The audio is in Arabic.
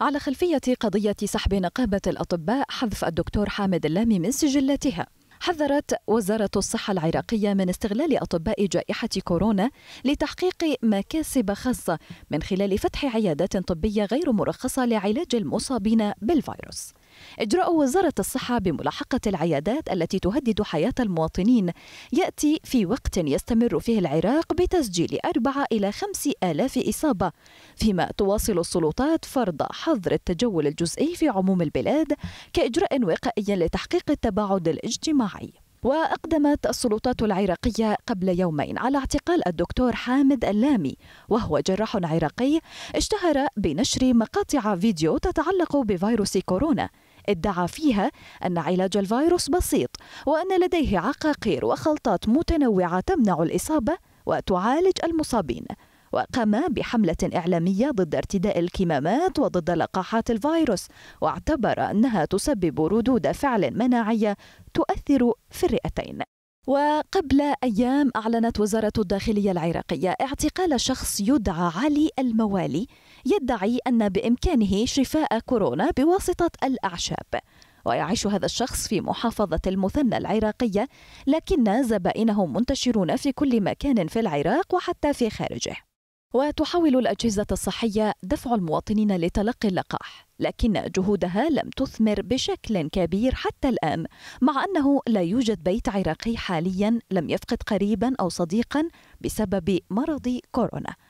على خلفية قضية سحب نقابة الأطباء حذف الدكتور حامد اللامي من سجلاتها حذرت وزارة الصحة العراقية من استغلال أطباء جائحة كورونا لتحقيق مكاسب خاصة من خلال فتح عيادات طبية غير مرخصة لعلاج المصابين بالفيروس إجراء وزارة الصحة بملاحقة العيادات التي تهدد حياة المواطنين يأتي في وقت يستمر فيه العراق بتسجيل أربعة إلى خمس آلاف إصابة فيما تواصل السلطات فرض حظر التجول الجزئي في عموم البلاد كإجراء وقائي لتحقيق التباعد الاجتماعي وأقدمت السلطات العراقية قبل يومين على اعتقال الدكتور حامد اللامي وهو جراح عراقي اشتهر بنشر مقاطع فيديو تتعلق بفيروس كورونا ادعى فيها أن علاج الفيروس بسيط وأن لديه عقاقير وخلطات متنوعة تمنع الإصابة وتعالج المصابين وقام بحملة إعلامية ضد ارتداء الكمامات وضد لقاحات الفيروس واعتبر أنها تسبب ردود فعل مناعية تؤثر في الرئتين وقبل أيام أعلنت وزارة الداخلية العراقية اعتقال شخص يدعى علي الموالي يدعي أن بإمكانه شفاء كورونا بواسطة الأعشاب ويعيش هذا الشخص في محافظة المثنى العراقية لكن زبائنه منتشرون في كل مكان في العراق وحتى في خارجه وتحاول الأجهزة الصحية دفع المواطنين لتلقي اللقاح لكن جهودها لم تثمر بشكل كبير حتى الآن مع أنه لا يوجد بيت عراقي حاليا لم يفقد قريبا أو صديقا بسبب مرض كورونا